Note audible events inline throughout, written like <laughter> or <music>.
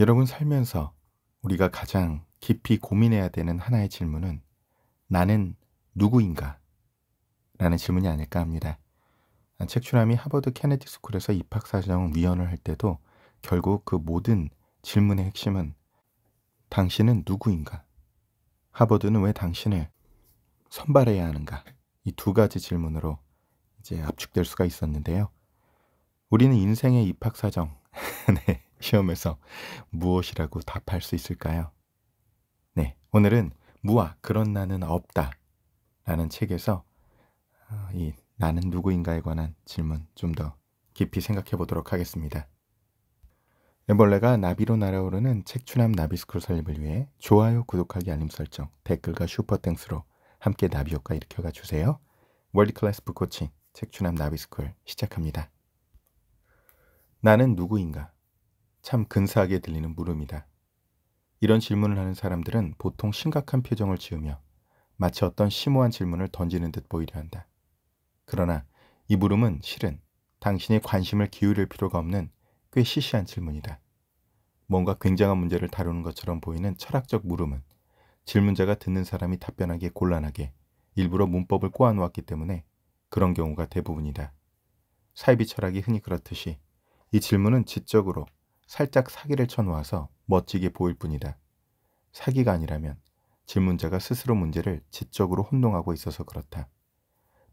여러분 살면서 우리가 가장 깊이 고민해야 되는 하나의 질문은 나는 누구인가? 라는 질문이 아닐까 합니다. 책출함이 하버드 케네디 스쿨에서 입학사정 위원을 할 때도 결국 그 모든 질문의 핵심은 당신은 누구인가? 하버드는 왜 당신을 선발해야 하는가? 이 두 가지 질문으로 이제 압축될 수가 있었는데요. 우리는 인생의 입학사정, <laughs> 네, 시험에서 무엇이라고 답할 수 있을까요? 네, 오늘은 무아 그런 나는 없다 라는 책에서 어, 이 나는 누구인가에 관한 질문 좀 더 깊이 생각해 보도록 하겠습니다. 애벌레가 나비로 날아오르는 책추남 나비스쿨 설립을 위해 좋아요, 구독하기, 알림 설정, 댓글과 슈퍼땡스로 함께 나비 효과 일으켜가 주세요. 월드클래스 북코칭 책추남 나비스쿨 시작합니다. 나는 누구인가? 참 근사하게 들리는 물음이다. 이런 질문을 하는 사람들은 보통 심각한 표정을 지으며 마치 어떤 심오한 질문을 던지는 듯 보이려 한다. 그러나 이 물음은 실은 당신의 관심을 기울일 필요가 없는 꽤 시시한 질문이다. 뭔가 굉장한 문제를 다루는 것처럼 보이는 철학적 물음은 질문자가 듣는 사람이 답변하기 곤란하게 일부러 문법을 꼬아놓았기 때문에 그런 경우가 대부분이다. 사이비 철학이 흔히 그렇듯이 이 질문은 지적으로 살짝 사기를 쳐놓아서 멋지게 보일 뿐이다. 사기가 아니라면 질문자가 스스로 문제를 지적으로 혼동하고 있어서 그렇다.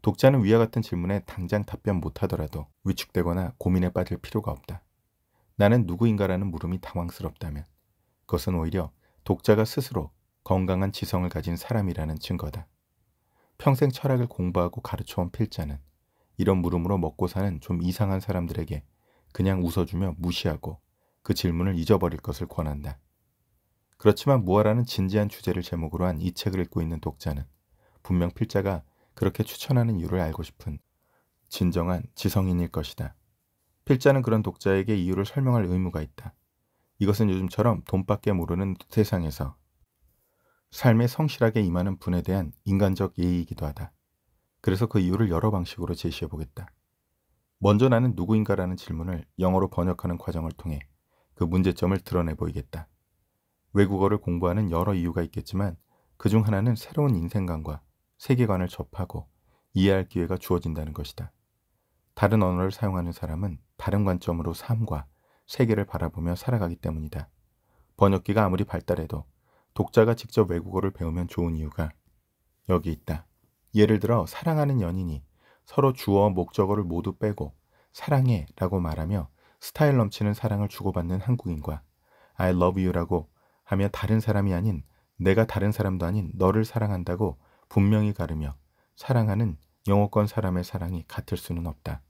독자는 위와 같은 질문에 당장 답변 못하더라도 위축되거나 고민에 빠질 필요가 없다. 나는 누구인가라는 물음이 당황스럽다면 그것은 오히려 독자가 스스로 건강한 지성을 가진 사람이라는 증거다. 평생 철학을 공부하고 가르쳐온 필자는 이런 물음으로 먹고 사는 좀 이상한 사람들에게 그냥 웃어주며 무시하고 그 질문을 잊어버릴 것을 권한다. 그렇지만 무아라는 진지한 주제를 제목으로 한 이 책을 읽고 있는 독자는 분명 필자가 그렇게 추천하는 이유를 알고 싶은 진정한 지성인일 것이다. 필자는 그런 독자에게 이유를 설명할 의무가 있다. 이것은 요즘처럼 돈밖에 모르는 세상에서 삶에 성실하게 임하는 분에 대한 인간적 예의이기도 하다. 그래서 그 이유를 여러 방식으로 제시해 보겠다. 먼저 나는 누구인가라는 질문을 영어로 번역하는 과정을 통해 그 문제점을 드러내 보이겠다. 외국어를 공부하는 여러 이유가 있겠지만 그 중 하나는 새로운 인생관과 세계관을 접하고 이해할 기회가 주어진다는 것이다. 다른 언어를 사용하는 사람은 다른 관점으로 삶과 세계를 바라보며 살아가기 때문이다. 번역기가 아무리 발달해도 독자가 직접 외국어를 배우면 좋은 이유가 여기 있다. 예를 들어 사랑하는 연인이 서로 주어 목적어를 모두 빼고 사랑해 라고 말하며 스타일 넘치는 사랑을 주고받는 한국인과 I love you라고 하며 다른 사람이 아닌 내가 다른 사람도 아닌 너를 사랑한다고 분명히 가르며 사랑하는 영어권 사람의 사랑이 같을 수는 없다.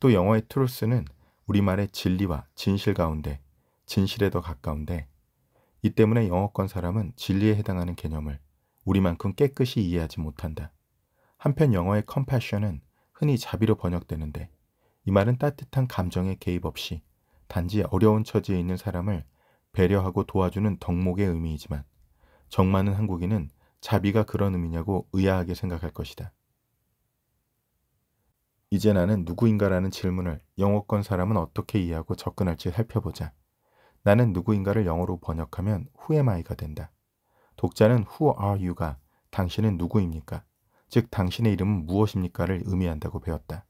또 영어의 트루스는 우리말의 진리와 진실 가운데 진실에 더 가까운데 이 때문에 영어권 사람은 진리에 해당하는 개념을 우리만큼 깨끗이 이해하지 못한다. 한편 영어의 compassion은 흔히 자비로 번역되는데 이 말은 따뜻한 감정에 개입 없이 단지 어려운 처지에 있는 사람을 배려하고 도와주는 덕목의 의미이지만 정 많은 한국인은 자비가 그런 의미냐고 의아하게 생각할 것이다. 이제 나는 누구인가라는 질문을 영어권 사람은 어떻게 이해하고 접근할지 살펴보자. 나는 누구인가를 영어로 번역하면 who am I가 된다. 독자는 who are you가 당신은 누구입니까? 즉 당신의 이름은 무엇입니까를 의미한다고 배웠다.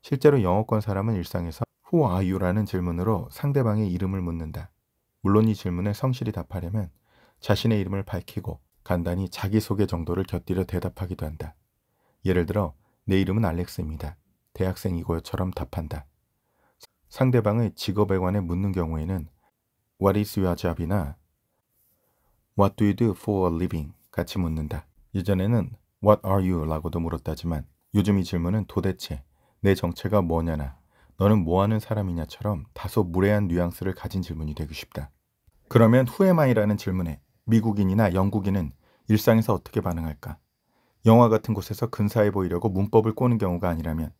실제로 영어권 사람은 일상에서 Who are you라는 질문으로 상대방의 이름을 묻는다. 물론 이 질문에 성실히 답하려면 자신의 이름을 밝히고 간단히 자기소개 정도를 곁들여 대답하기도 한다. 예를 들어 내 이름은 알렉스입니다. 대학생이고요처럼 답한다. 상대방의 직업에 관해 묻는 경우에는 What is your job이나 What do you do for a living 같이 묻는다. 예전에는 What are you? 라고도 물었다지만 요즘 이 질문은 도대체 내 정체가 뭐냐나 너는 뭐하는 사람이냐처럼 다소 무례한 뉘앙스를 가진 질문이 되고 싶다. 그러면 후 h 마이라는 질문에 미국인이나 영국인은 일상에서 어떻게 반응할까? 영화 같은 곳에서 근사해 보이려고 문법을 꼬는 경우가 아니라면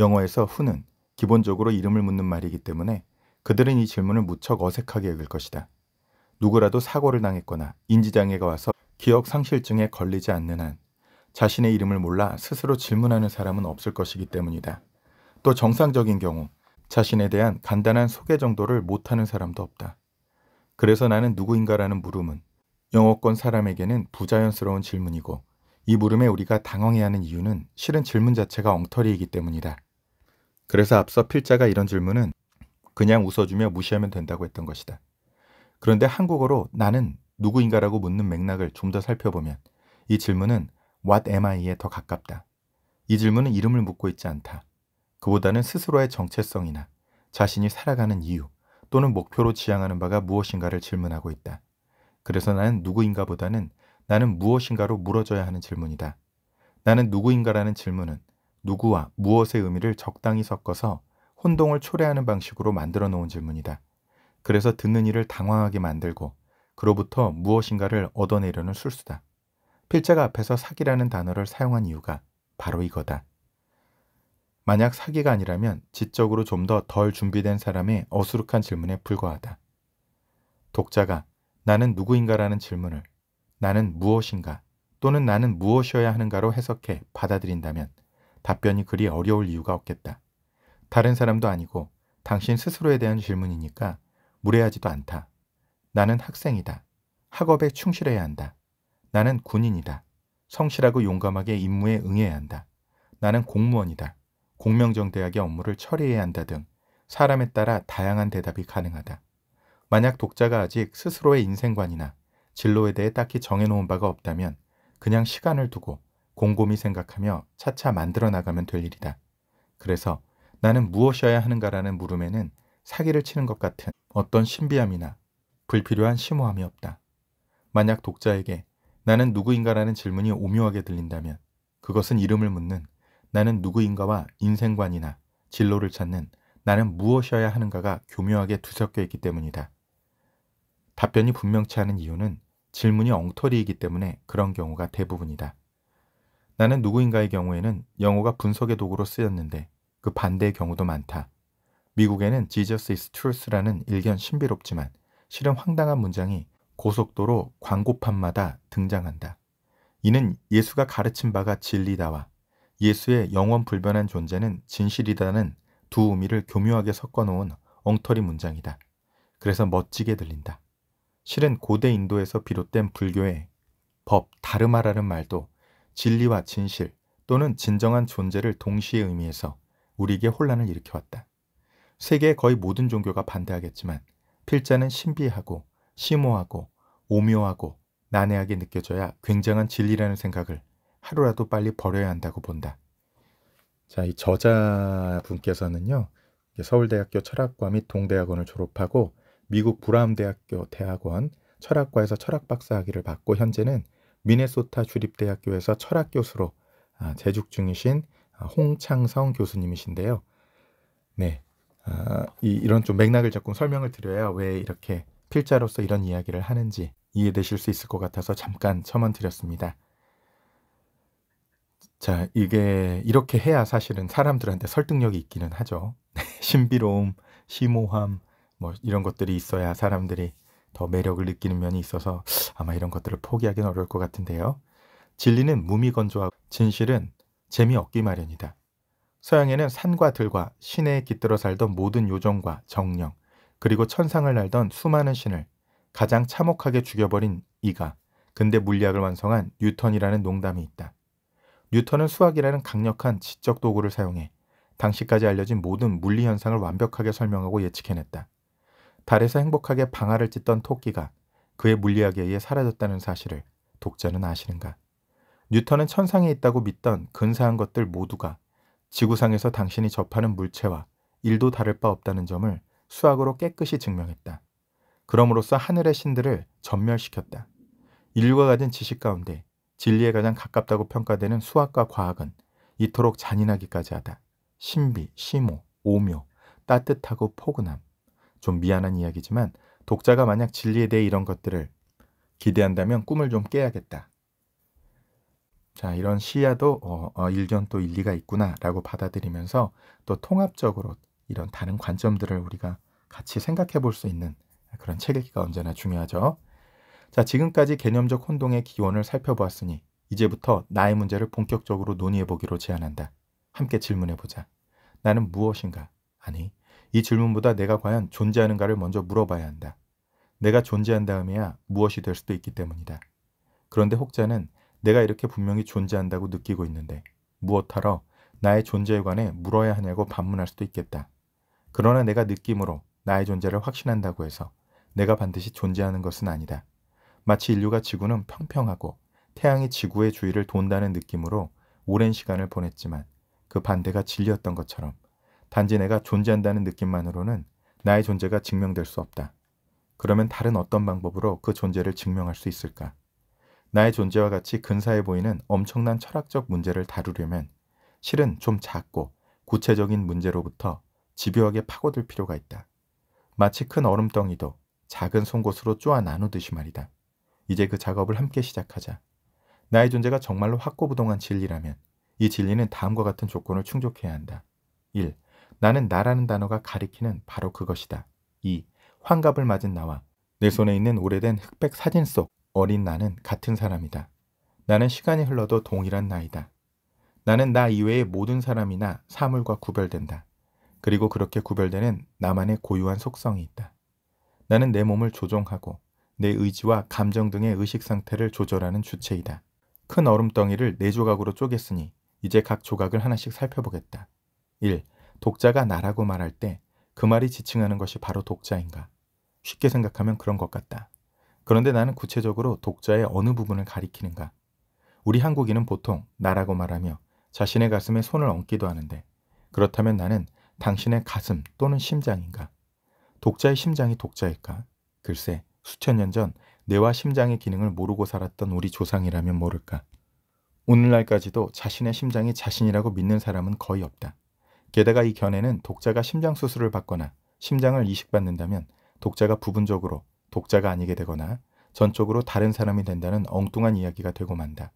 영어에서 후는 기본적으로 이름을 묻는 말이기 때문에 그들은 이 질문을 무척 어색하게 읽을 것이다. 누구라도 사고를 당했거나 인지장애가 와서 기억 상실증에 걸리지 않는 한 자신의 이름을 몰라 스스로 질문하는 사람은 없을 것이기 때문이다. 또 정상적인 경우 자신에 대한 간단한 소개 정도를 못하는 사람도 없다. 그래서 나는 누구인가라는 물음은 영어권 사람에게는 부자연스러운 질문이고 이 물음에 우리가 당황해야 하는 이유는 실은 질문 자체가 엉터리이기 때문이다. 그래서 앞서 필자가 이런 질문은 그냥 웃어주며 무시하면 된다고 했던 것이다. 그런데 한국어로 나는 누구인가라고 묻는 맥락을 좀 더 살펴보면 이 질문은 What am I에 더 가깝다. 이 질문은 이름을 묻고 있지 않다. 그보다는 스스로의 정체성이나 자신이 살아가는 이유 또는 목표로 지향하는 바가 무엇인가를 질문하고 있다. 그래서 나는 누구인가 보다는 나는 무엇인가로 물어줘야 하는 질문이다. 나는 누구인가라는 질문은 누구와 무엇의 의미를 적당히 섞어서 혼동을 초래하는 방식으로 만들어 놓은 질문이다. 그래서 듣는 이를 당황하게 만들고 그로부터 무엇인가를 얻어내려는 술수다. 필자가 앞에서 사기라는 단어를 사용한 이유가 바로 이거다. 만약 사기가 아니라면 지적으로 좀 더 덜 준비된 사람의 어수룩한 질문에 불과하다. 독자가 나는 누구인가라는 질문을 나는 무엇인가 또는 나는 무엇이어야 하는가로 해석해 받아들인다면 답변이 그리 어려울 이유가 없겠다. 다른 사람도 아니고 당신 스스로에 대한 질문이니까 무례하지도 않다. 나는 학생이다. 학업에 충실해야 한다. 나는 군인이다. 성실하고 용감하게 임무에 응해야 한다. 나는 공무원이다. 공명정대학의 업무를 처리해야 한다 등 사람에 따라 다양한 대답이 가능하다. 만약 독자가 아직 스스로의 인생관이나 진로에 대해 딱히 정해놓은 바가 없다면 그냥 시간을 두고 곰곰이 생각하며 차차 만들어 나가면 될 일이다. 그래서 나는 무엇이어야 하는가라는 물음에는 사기를 치는 것 같은 어떤 신비함이나 불필요한 심오함이 없다. 만약 독자에게 나는 누구인가라는 질문이 오묘하게 들린다면 그것은 이름을 묻는 나는 누구인가와 인생관이나 진로를 찾는 나는 무엇이어야 하는가가 교묘하게 두섞여 있기 때문이다. 답변이 분명치 않은 이유는 질문이 엉터리이기 때문에 그런 경우가 대부분이다. 나는 누구인가의 경우에는 영어가 분석의 도구로 쓰였는데 그 반대의 경우도 많다. 미국에는 Jesus is truth라는 일견 신비롭지만 실은 황당한 문장이 고속도로 광고판마다 등장한다. 이는 예수가 가르친 바가 진리다와 예수의 영원 불변한 존재는 진실이다는 두 의미를 교묘하게 섞어놓은 엉터리 문장이다. 그래서 멋지게 들린다. 실은 고대 인도에서 비롯된 불교의 법, 다르마라는 말도 진리와 진실 또는 진정한 존재를 동시에 의미해서 우리에게 혼란을 일으켜왔다. 세계의 거의 모든 종교가 반대하겠지만 필자는 신비하고 심오하고 오묘하고 난해하게 느껴져야 굉장한 진리라는 생각을 하루라도 빨리 버려야 한다고 본다. 자, 이 저자분께서는요, 서울대학교 철학과 및 동대학원을 졸업하고 미국 브라움대학교 대학원 철학과에서 철학박사 학위를 받고 현재는 미네소타 주립대학교에서 철학교수로 아, 재직 중이신 아, 홍창성 교수님이신데요. 네, 아, 이, 이런 좀 맥락을 조금 설명을 드려야 왜 이렇게 필자로서 이런 이야기를 하는지 이해되실 수 있을 것 같아서 잠깐 첨언드렸습니다. 자, 이게 이렇게 해야 사실은 사람들한테 설득력이 있기는 하죠. 네, 신비로움, 심오함, 뭐 이런 것들이 있어야 사람들이 더 매력을 느끼는 면이 있어서 아마 이런 것들을 포기하기는 어려울 것 같은데요. 진리는 무미건조하고 진실은 재미없기 마련이다. 서양에는 산과 들과 시내에 깃들어 살던 모든 요정과 정령, 그리고 천상을 날던 수많은 신을 가장 참혹하게 죽여버린 이가 근대 물리학을 완성한 뉴턴이라는 농담이 있다. 뉴턴은 수학이라는 강력한 지적 도구를 사용해 당시까지 알려진 모든 물리 현상을 완벽하게 설명하고 예측해냈다. 달에서 행복하게 방아를 찢던 토끼가 그의 물리학에 의해 사라졌다는 사실을 독자는 아시는가? 뉴턴은 천상에 있다고 믿던 근사한 것들 모두가 지구상에서 당신이 접하는 물체와 일도 다를 바 없다는 점을 수학으로 깨끗이 증명했다. 그럼으로써 하늘의 신들을 전멸시켰다. 인류가 가진 지식 가운데 진리에 가장 가깝다고 평가되는 수학과 과학은 이토록 잔인하기까지 하다. 신비, 심오, 오묘, 따뜻하고 포근함. 좀 미안한 이야기지만 독자가 만약 진리에 대해 이런 것들을 기대한다면 꿈을 좀 깨야겠다. 자, 이런 시야도 어, 어, 일견 또 일리가 있구나라고 받아들이면서 또 통합적으로 이런 다른 관점들을 우리가 같이 생각해 볼 수 있는 그런 책 읽기가 언제나 중요하죠. 자, 지금까지 개념적 혼동의 기원을 살펴보았으니 이제부터 나의 문제를 본격적으로 논의해 보기로 제안한다. 함께 질문해 보자. 나는 무엇인가? 아니, 이 질문보다 내가 과연 존재하는가를 먼저 물어봐야 한다. 내가 존재한 다음에야 무엇이 될 수도 있기 때문이다. 그런데 혹자는 내가 이렇게 분명히 존재한다고 느끼고 있는데 무엇하러 나의 존재에 관해 물어야 하냐고 반문할 수도 있겠다. 그러나 내가 느낌으로 나의 존재를 확신한다고 해서 내가 반드시 존재하는 것은 아니다. 마치 인류가 지구는 평평하고 태양이 지구의 주위를 돈다는 느낌으로 오랜 시간을 보냈지만 그 반대가 진리였던 것처럼 단지 내가 존재한다는 느낌만으로는 나의 존재가 증명될 수 없다. 그러면 다른 어떤 방법으로 그 존재를 증명할 수 있을까? 나의 존재와 같이 근사해 보이는 엄청난 철학적 문제를 다루려면 실은 좀 작고 구체적인 문제로부터 집요하게 파고들 필요가 있다. 마치 큰 얼음덩이도 작은 송곳으로 쪼아 나누듯이 말이다. 이제 그 작업을 함께 시작하자. 나의 존재가 정말로 확고부동한 진리라면 이 진리는 다음과 같은 조건을 충족해야 한다. 1. 나는 나라는 단어가 가리키는 바로 그것이다. 2. 환갑을 맞은 나와 내 손에 있는 오래된 흑백 사진 속 어린 나는 같은 사람이다. 나는 시간이 흘러도 동일한 나이다. 나는 나 이외의 모든 사람이나 사물과 구별된다. 그리고 그렇게 구별되는 나만의 고유한 속성이 있다. 나는 내 몸을 조종하고 내 의지와 감정 등의 의식 상태를 조절하는 주체이다. 큰 얼음덩이를 네 조각으로 쪼갰으니 이제 각 조각을 하나씩 살펴보겠다. 1. 독자가 나라고 말할 때 그 말이 지칭하는 것이 바로 독자인가? 쉽게 생각하면 그런 것 같다. 그런데 나는 구체적으로 독자의 어느 부분을 가리키는가? 우리 한국인은 보통 나라고 말하며 자신의 가슴에 손을 얹기도 하는데 그렇다면 나는 당신의 가슴 또는 심장인가? 독자의 심장이 독자일까? 글쎄, 수천 년 전 뇌와 심장의 기능을 모르고 살았던 우리 조상이라면 모를까? 오늘날까지도 자신의 심장이 자신이라고 믿는 사람은 거의 없다. 게다가 이 견해는 독자가 심장 수술을 받거나 심장을 이식받는다면 독자가 부분적으로 독자가 아니게 되거나 전적으로 다른 사람이 된다는 엉뚱한 이야기가 되고 만다.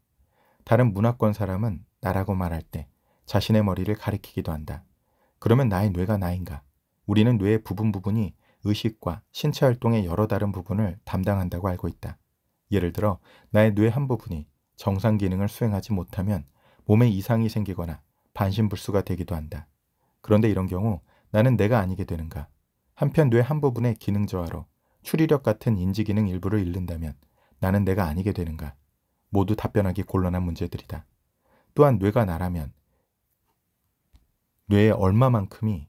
다른 문화권 사람은 나라고 말할 때 자신의 머리를 가리키기도 한다. 그러면 나의 뇌가 나인가? 우리는 뇌의 부분 부분이 의식과 신체 활동의 여러 다른 부분을 담당한다고 알고 있다. 예를 들어 나의 뇌 한 부분이 정상 기능을 수행하지 못하면 몸에 이상이 생기거나 반신불수가 되기도 한다. 그런데 이런 경우 나는 내가 아니게 되는가? 한편 뇌 한 부분의 기능 저하로 추리력 같은 인지 기능 일부를 잃는다면 나는 내가 아니게 되는가? 모두 답변하기 곤란한 문제들이다. 또한 뇌가 나라면 뇌의 얼마만큼이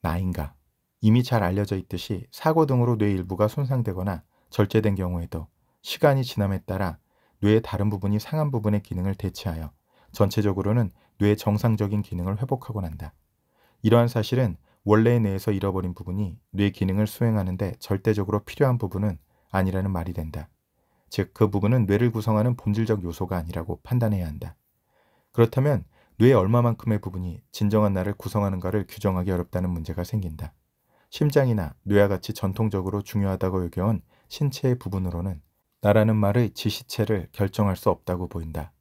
나인가 이미 잘 알려져 있듯이 사고 등으로 뇌 일부가 손상되거나 절제된 경우에도 시간이 지남에 따라 뇌의 다른 부분이 상한 부분의 기능을 대체하여 전체적으로는 뇌의 정상적인 기능을 회복하곤한다 이러한 사실은 원래의 뇌에서 잃어버린 부분이 뇌 기능을 수행하는데 절대적으로 필요한 부분은 아니라는 말이 된다. 즉, 그 부분은 뇌를 구성하는 본질적 요소가 아니라고 판단해야 한다. 그렇다면 뇌의 얼마만큼의 부분이 진정한 나를 구성하는가를 규정하기 어렵다는 문제가 생긴다. 심장이나 뇌와 같이 전통적으로 중요하다고 여겨온 신체의 부분으로는 나라는 말의 지시체를 결정할 수 없다고 보인다.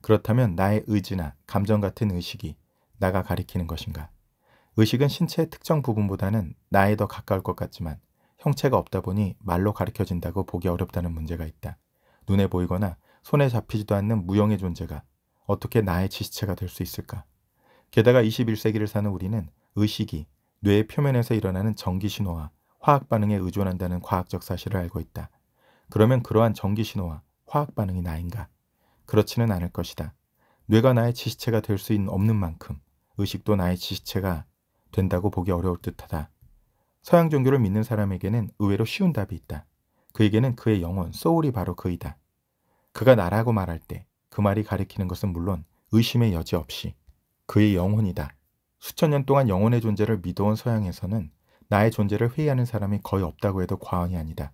그렇다면 나의 의지나 감정 같은 의식이 나가 가리키는 것인가? 의식은 신체의 특정 부분보다는 나에 더 가까울 것 같지만 형체가 없다 보니 말로 가르켜진다고 보기 어렵다는 문제가 있다. 눈에 보이거나 손에 잡히지도 않는 무형의 존재가 어떻게 나의 지시체가 될 수 있을까? 게다가 21세기를 사는 우리는 의식이 뇌의 표면에서 일어나는 전기신호와 화학반응에 의존한다는 과학적 사실을 알고 있다. 그러면 그러한 전기신호와 화학반응이 나인가? 그렇지는 않을 것이다. 뇌가 나의 지시체가 될 수 없는 만큼 의식도 나의 지시체가 된다고 보기 어려울 듯하다. 서양 종교를 믿는 사람에게는 의외로 쉬운 답이 있다. 그에게는 그의 영혼, 소울이 바로 그이다. 그가 나라고 말할 때그 말이 가리키는 것은 물론 의심의 여지 없이 그의 영혼이다. 수천 년 동안 영혼의 존재를 믿어온 서양에서는 나의 존재를 회의하는 사람이 거의 없다고 해도 과언이 아니다.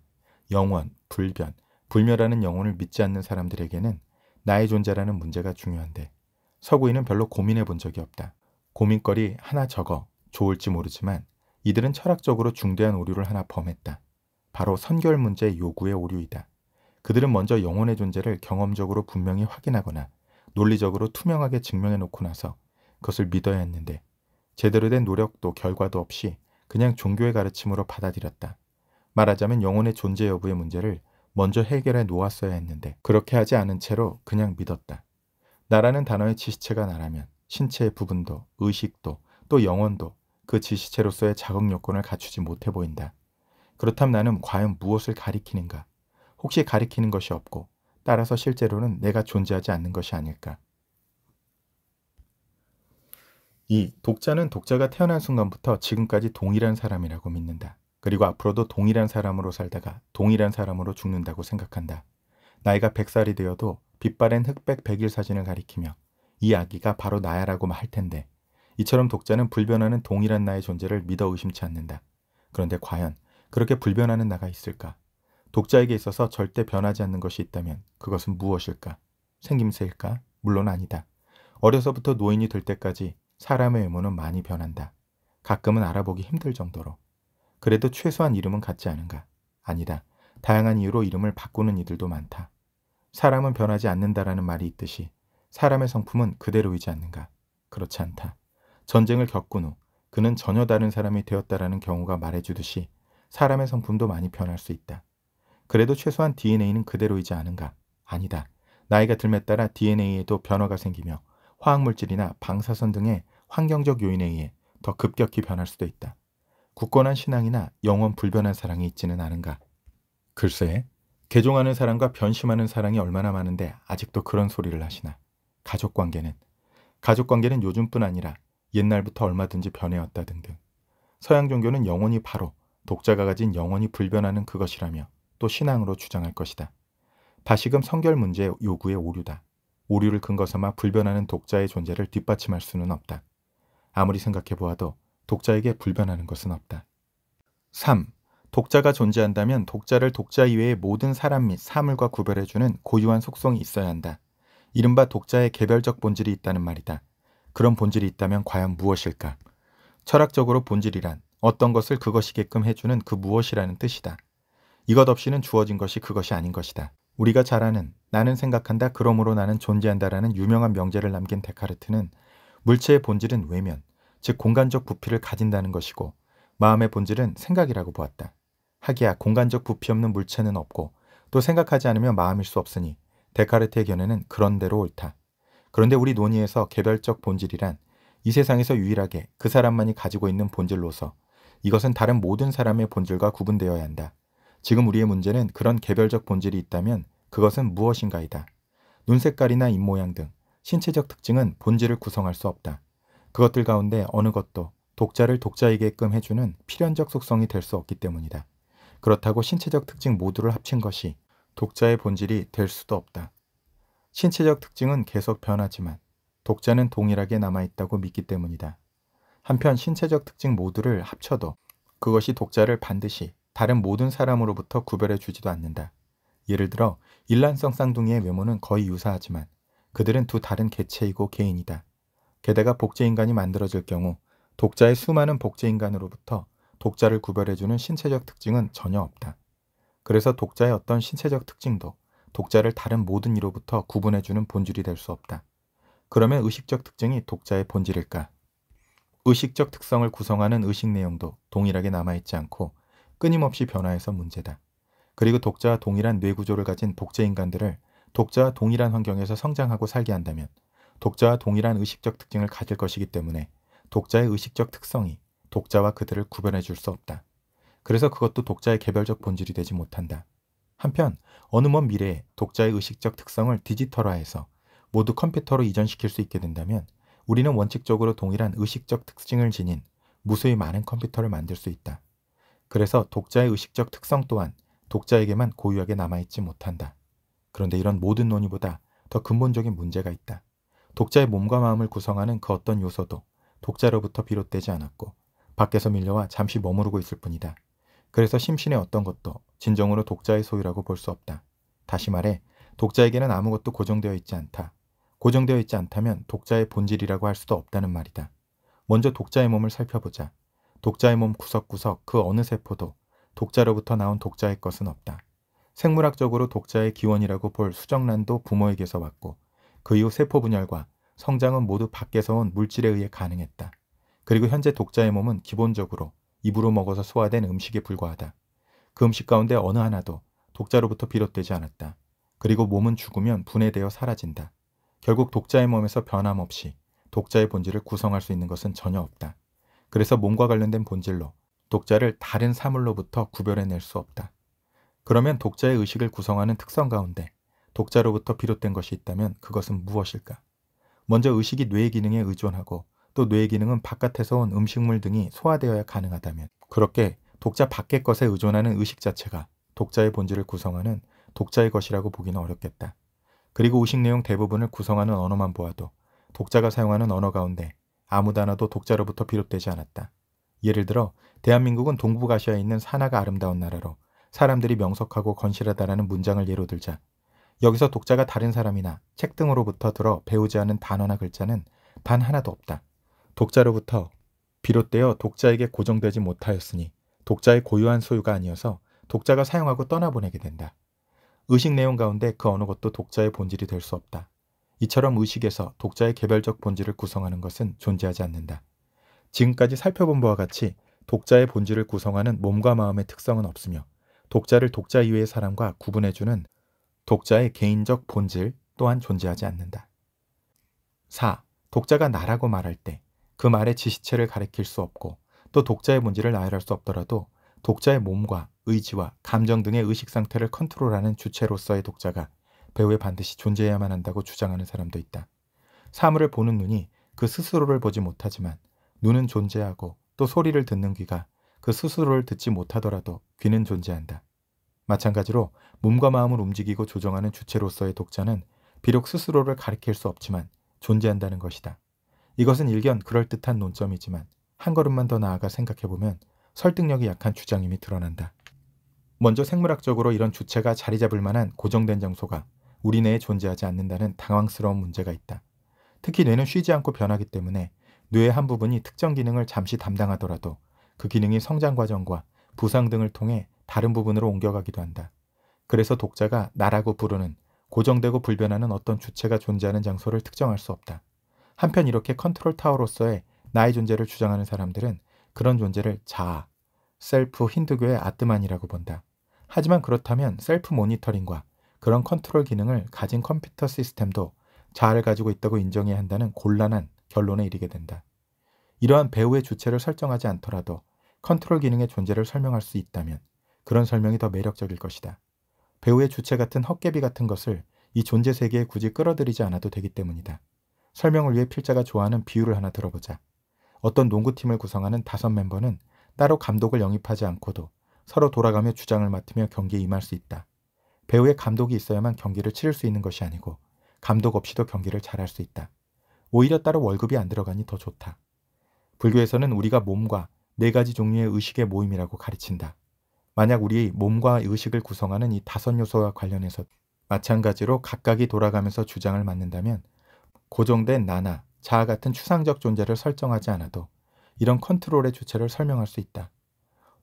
영원, 불변, 불멸하는 영혼을 믿지 않는 사람들에게는 나의 존재라는 문제가 중요한데 서구인은 별로 고민해 본 적이 없다. 고민거리 하나 적어 좋을지 모르지만 이들은 철학적으로 중대한 오류를 하나 범했다. 바로 선결 문제 요구의 오류이다. 그들은 먼저 영혼의 존재를 경험적으로 분명히 확인하거나 논리적으로 투명하게 증명해 놓고 나서 그것을 믿어야 했는데 제대로 된 노력도 결과도 없이 그냥 종교의 가르침으로 받아들였다. 말하자면 영혼의 존재 여부의 문제를 먼저 해결해 놓았어야 했는데 그렇게 하지 않은 채로 그냥 믿었다. 나라는 단어의 지시체가 나라면 신체의 부분도 의식도 또 영혼도 그 지시체로서의 자극 요건을 갖추지 못해 보인다. 그렇다면 나는 과연 무엇을 가리키는가? 혹시 가리키는 것이 없고 따라서 실제로는 내가 존재하지 않는 것이 아닐까. 2. 독자는 독자가 태어난 순간부터 지금까지 동일한 사람이라고 믿는다. 그리고 앞으로도 동일한 사람으로 살다가 동일한 사람으로 죽는다고 생각한다. 나이가 100살이 되어도 빛바랜 흑백 백일 사진을 가리키며 이 아기가 바로 나야라고 말할 텐데 이처럼 독자는 불변하는 동일한 나의 존재를 믿어 의심치 않는다. 그런데 과연 그렇게 불변하는 나가 있을까? 독자에게 있어서 절대 변하지 않는 것이 있다면 그것은 무엇일까? 생김새일까? 물론 아니다. 어려서부터 노인이 될 때까지 사람의 외모는 많이 변한다. 가끔은 알아보기 힘들 정도로. 그래도 최소한 이름은 같지 않은가? 아니다. 다양한 이유로 이름을 바꾸는 이들도 많다. 사람은 변하지 않는다라는 말이 있듯이 사람의 성품은 그대로이지 않는가? 그렇지 않다. 전쟁을 겪은 후 그는 전혀 다른 사람이 되었다라는 경우가 말해주듯이 사람의 성품도 많이 변할 수 있다. 그래도 최소한 DNA는 그대로이지 않은가? 아니다. 나이가 들에 따라 DNA에도 변화가 생기며 화학물질이나 방사선 등의 환경적 요인에 의해 더 급격히 변할 수도 있다. 굳건한 신앙이나 영원 불변한 사랑이 있지는 않은가? 글쎄, 개종하는 사랑과 변심하는 사랑이 얼마나 많은데 아직도 그런 소리를 하시나. 가족 관계는 가족 관계는 요즘뿐 아니라 옛날부터 얼마든지 변해왔다 등등. 서양 종교는 영원히 바로 독자가 가진 영원히 불변하는 그것이라며 또 신앙으로 주장할 것이다. 다시금 성결 문제 요구의 오류다. 오류를 근거 삼아 불변하는 독자의 존재를 뒷받침할 수는 없다. 아무리 생각해 보아도 독자에게 불변하는 것은 없다. 3. 독자가 존재한다면 독자를 독자 이외의 모든 사람 및 사물과 구별해주는 고유한 속성이 있어야 한다. 이른바 독자의 개별적 본질이 있다는 말이다. 그런 본질이 있다면 과연 무엇일까? 철학적으로 본질이란 어떤 것을 그것이게끔 해주는 그 무엇이라는 뜻이다. 이것 없이는 주어진 것이 그것이 아닌 것이다. 우리가 잘 아는 나는 생각한다 그러므로 나는 존재한다라는 유명한 명제를 남긴 데카르트는 물체의 본질은 외면, 즉 공간적 부피를 가진다는 것이고 마음의 본질은 생각이라고 보았다. 하기야 공간적 부피 없는 물체는 없고 또 생각하지 않으면 마음일 수 없으니 데카르트의 견해는 그런대로 옳다. 그런데 우리 논의에서 개별적 본질이란 이 세상에서 유일하게 그 사람만이 가지고 있는 본질로서 이것은 다른 모든 사람의 본질과 구분되어야 한다. 지금 우리의 문제는 그런 개별적 본질이 있다면 그것은 무엇인가이다. 눈 색깔이나 입 모양 등 신체적 특징은 본질을 구성할 수 없다. 그것들 가운데 어느 것도 독자를 독자에게끔 해주는 필연적 속성이 될 수 없기 때문이다. 그렇다고 신체적 특징 모두를 합친 것이 독자의 본질이 될 수도 없다. 신체적 특징은 계속 변하지만 독자는 동일하게 남아있다고 믿기 때문이다. 한편 신체적 특징 모두를 합쳐도 그것이 독자를 반드시 다른 모든 사람으로부터 구별해 주지도 않는다. 예를 들어 일란성 쌍둥이의 외모는 거의 유사하지만 그들은 두 다른 개체이고 개인이다. 게다가 복제인간이 만들어질 경우 독자의 수많은 복제인간으로부터 독자를 구별해주는 신체적 특징은 전혀 없다. 그래서 독자의 어떤 신체적 특징도 독자를 다른 모든 이로부터 구분해주는 본질이 될 수 없다. 그러면 의식적 특징이 독자의 본질일까? 의식적 특성을 구성하는 의식 내용도 동일하게 남아있지 않고 끊임없이 변화해서 문제다. 그리고 독자와 동일한 뇌구조를 가진 복제인간들을 독자와 동일한 환경에서 성장하고 살게 한다면 독자와 동일한 의식적 특징을 가질 것이기 때문에 독자의 의식적 특성이 독자와 그들을 구별해 줄 수 없다. 그래서 그것도 독자의 개별적 본질이 되지 못한다. 한편 어느 먼 미래에 독자의 의식적 특성을 디지털화해서 모두 컴퓨터로 이전시킬 수 있게 된다면 우리는 원칙적으로 동일한 의식적 특징을 지닌 무수히 많은 컴퓨터를 만들 수 있다. 그래서 독자의 의식적 특성 또한 독자에게만 고유하게 남아있지 못한다. 그런데 이런 모든 논의보다 더 근본적인 문제가 있다. 독자의 몸과 마음을 구성하는 그 어떤 요소도 독자로부터 비롯되지 않았고 밖에서 밀려와 잠시 머무르고 있을 뿐이다. 그래서 심신의 어떤 것도 진정으로 독자의 소유라고 볼 수 없다. 다시 말해 독자에게는 아무것도 고정되어 있지 않다. 고정되어 있지 않다면 독자의 본질이라고 할 수도 없다는 말이다. 먼저 독자의 몸을 살펴보자. 독자의 몸 구석구석 그 어느 세포도 독자로부터 나온 독자의 것은 없다. 생물학적으로 독자의 기원이라고 볼 수정란도 부모에게서 왔고 그 이후 세포 분열과 성장은 모두 밖에서 온 물질에 의해 가능했다. 그리고 현재 독자의 몸은 기본적으로 입으로 먹어서 소화된 음식에 불과하다. 그 음식 가운데 어느 하나도 독자로부터 비롯되지 않았다. 그리고 몸은 죽으면 분해되어 사라진다. 결국 독자의 몸에서 변함없이 독자의 본질을 구성할 수 있는 것은 전혀 없다. 그래서 몸과 관련된 본질로 독자를 다른 사물로부터 구별해낼 수 없다. 그러면 독자의 의식을 구성하는 특성 가운데 독자로부터 비롯된 것이 있다면 그것은 무엇일까? 먼저 의식이 뇌 기능에 의존하고 또 뇌의 기능은 바깥에서 온 음식물 등이 소화되어야 가능하다면 그렇게 독자 밖의 것에 의존하는 의식 자체가 독자의 본질을 구성하는 독자의 것이라고 보기는 어렵겠다. 그리고 의식 내용 대부분을 구성하는 언어만 보아도 독자가 사용하는 언어 가운데 아무 단어도 독자로부터 비롯되지 않았다. 예를 들어 대한민국은 동북아시아에 있는 산하가 아름다운 나라로 사람들이 명석하고 건실하다라는 문장을 예로 들자 여기서 독자가 다른 사람이나 책 등으로부터 들어 배우지 않은 단어나 글자는 단 하나도 없다. 독자로부터 비롯되어 독자에게 고정되지 못하였으니 독자의 고유한 소유가 아니어서 독자가 사용하고 떠나보내게 된다. 의식 내용 가운데 그 어느 것도 독자의 본질이 될 수 없다. 이처럼 의식에서 독자의 개별적 본질을 구성하는 것은 존재하지 않는다. 지금까지 살펴본 바와 같이 독자의 본질을 구성하는 몸과 마음의 특성은 없으며 독자를 독자 이외의 사람과 구분해주는 독자의 개인적 본질 또한 존재하지 않는다. 4. 독자가 나라고 말할 때 그 말의 지시체를 가리킬 수 없고 또 독자의 본질을 나열할 수 없더라도 독자의 몸과 의지와 감정 등의 의식 상태를 컨트롤하는 주체로서의 독자가 배우에 반드시 존재해야만 한다고 주장하는 사람도 있다. 사물을 보는 눈이 그 스스로를 보지 못하지만 눈은 존재하고 또 소리를 듣는 귀가 그 스스로를 듣지 못하더라도 귀는 존재한다. 마찬가지로 몸과 마음을 움직이고 조정하는 주체로서의 독자는 비록 스스로를 가리킬 수 없지만 존재한다는 것이다. 이것은 일견 그럴듯한 논점이지만 한 걸음만 더 나아가 생각해보면 설득력이 약한 주장임이 드러난다. 먼저 생물학적으로 이런 주체가 자리 잡을 만한 고정된 장소가 우리 뇌에 존재하지 않는다는 당황스러운 문제가 있다. 특히 뇌는 쉬지 않고 변하기 때문에 뇌의 한 부분이 특정 기능을 잠시 담당하더라도 그 기능이 성장 과정과 부상 등을 통해 다른 부분으로 옮겨가기도 한다. 그래서 독자가 나라고 부르는 고정되고 불변하는 어떤 주체가 존재하는 장소를 특정할 수 없다. 한편 이렇게 컨트롤 타워로서의 나의 존재를 주장하는 사람들은 그런 존재를 자아, 셀프 힌두교의 아트만이라고 본다. 하지만 그렇다면 셀프 모니터링과 그런 컨트롤 기능을 가진 컴퓨터 시스템도 자아를 가지고 있다고 인정해야 한다는 곤란한 결론에 이르게 된다. 이러한 배우의 주체를 설정하지 않더라도 컨트롤 기능의 존재를 설명할 수 있다면 그런 설명이 더 매력적일 것이다. 배우의 주체 같은 헛개비 같은 것을 이 존재 세계에 굳이 끌어들이지 않아도 되기 때문이다. 설명을 위해 필자가 좋아하는 비유를 하나 들어보자. 어떤 농구팀을 구성하는 다섯 멤버는 따로 감독을 영입하지 않고도 서로 돌아가며 주장을 맡으며 경기에 임할 수 있다. 배우의 감독이 있어야만 경기를 치를 수 있는 것이 아니고 감독 없이도 경기를 잘할 수 있다. 오히려 따로 월급이 안 들어가니 더 좋다. 불교에서는 우리가 몸과 네 가지 종류의 의식의 모임이라고 가르친다. 만약 우리의 몸과 의식을 구성하는 이 다섯 요소와 관련해서 마찬가지로 각각이 돌아가면서 주장을 맞는다면 고정된 나나 자아 같은 추상적 존재를 설정하지 않아도 이런 컨트롤의 주체를 설명할 수 있다.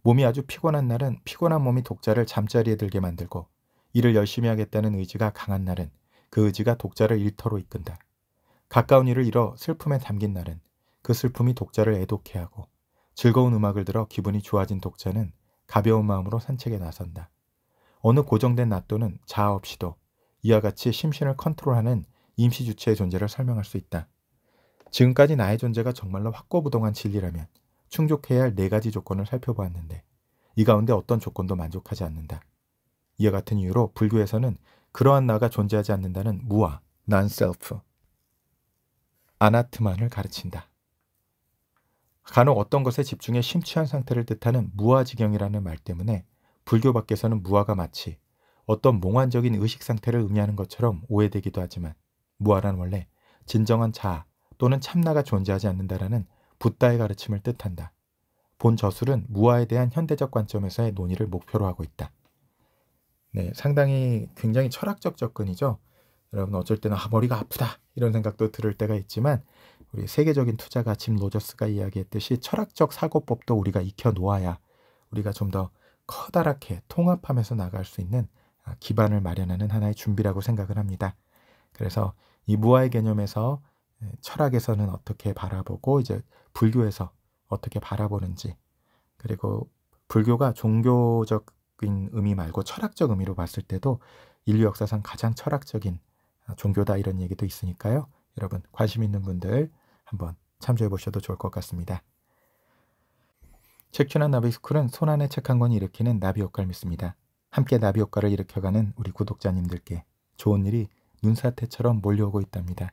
몸이 아주 피곤한 날은 피곤한 몸이 독자를 잠자리에 들게 만들고 일을 열심히 하겠다는 의지가 강한 날은 그 의지가 독자를 일터로 이끈다. 가까운 일을 잃어 슬픔에 담긴 날은 그 슬픔이 독자를 애독해 하고 즐거운 음악을 들어 기분이 좋아진 독자는 가벼운 마음으로 산책에 나선다. 어느 고정된 낫또는 자아 없이도 이와 같이 심신을 컨트롤하는 임시 주체의 존재를 설명할 수 있다. 지금까지 나의 존재가 정말로 확고부동한 진리라면 충족해야 할 네 가지 조건을 살펴보았는데 이 가운데 어떤 조건도 만족하지 않는다. 이와 같은 이유로 불교에서는 그러한 나가 존재하지 않는다는 무아, 난셀프, 아나트만을 가르친다. 간혹 어떤 것에 집중해 심취한 상태를 뜻하는 무아지경이라는 말 때문에 불교 밖에서는 무아가 마치 어떤 몽환적인 의식 상태를 의미하는 것처럼 오해되기도 하지만 무아란 원래 진정한 자아 또는 참나가 존재하지 않는다라는 붓다의 가르침을 뜻한다. 본 저술은 무아에 대한 현대적 관점에서의 논의를 목표로 하고 있다. 네, 상당히 굉장히 철학적 접근이죠. 여러분 어쩔 때는 아, 머리가 아프다 이런 생각도 들을 때가 있지만 우리 세계적인 투자가 짐 로저스가 이야기했듯이 철학적 사고법도 우리가 익혀 놓아야 우리가 좀 더 커다랗게 통합하면서 나갈 수 있는 아, 기반을 마련하는 하나의 준비라고 생각을 합니다. 그래서 이 무아의 개념에서 철학에서는 어떻게 바라보고 이제 불교에서 어떻게 바라보는지 그리고 불교가 종교적 종교적인 의미 말고 철학적 의미로 봤을 때도 인류 역사상 가장 철학적인 아, 종교다 이런 얘기도 있으니까요. 여러분 관심 있는 분들 한번 참조해 보셔도 좋을 것 같습니다. 체큐난 나비스쿨은 손안에책한권 일으키는 나비 효과를 믿습니다. 함께 나비 효과를 일으켜가는 우리 구독자님들께 좋은 일이 눈사태처럼 몰려오고 있답니다.